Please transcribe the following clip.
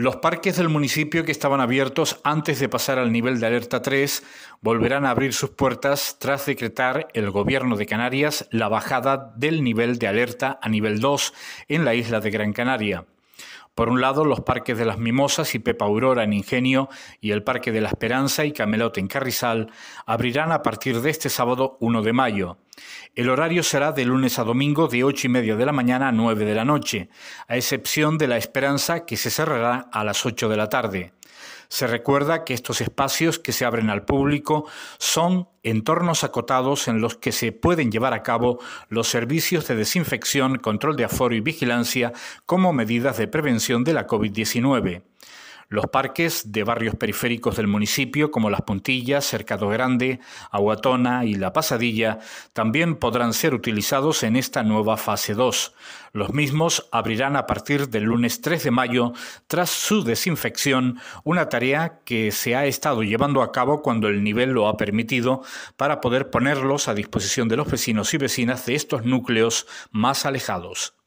Los parques del municipio que estaban abiertos antes de pasar al nivel de alerta 3 volverán a abrir sus puertas tras decretar el gobierno de Canarias la bajada del nivel de alerta a nivel 2 en la isla de Gran Canaria. Por un lado, los parques de las Mimosas y Pepa Aurora en Ingenio y el Parque de la Esperanza y Camelote en Carrizal abrirán a partir de este sábado 1 de mayo. El horario será de lunes a domingo de 8 y media de la mañana a 9 de la noche, a excepción de la esperanza que se cerrará a las 8 de la tarde. Se recuerda que estos espacios que se abren al público son entornos acotados en los que se pueden llevar a cabo los servicios de desinfección, control de aforo y vigilancia como medidas de prevención de la COVID-19. Los parques de barrios periféricos del municipio, como Las Puntillas, Cercado Grande, Aguatona y La Pasadilla, también podrán ser utilizados en esta nueva fase 2. Los mismos abrirán a partir del lunes 3 de mayo, tras su desinfección, una tarea que se ha estado llevando a cabo cuando el nivel lo ha permitido para poder ponerlos a disposición de los vecinos y vecinas de estos núcleos más alejados.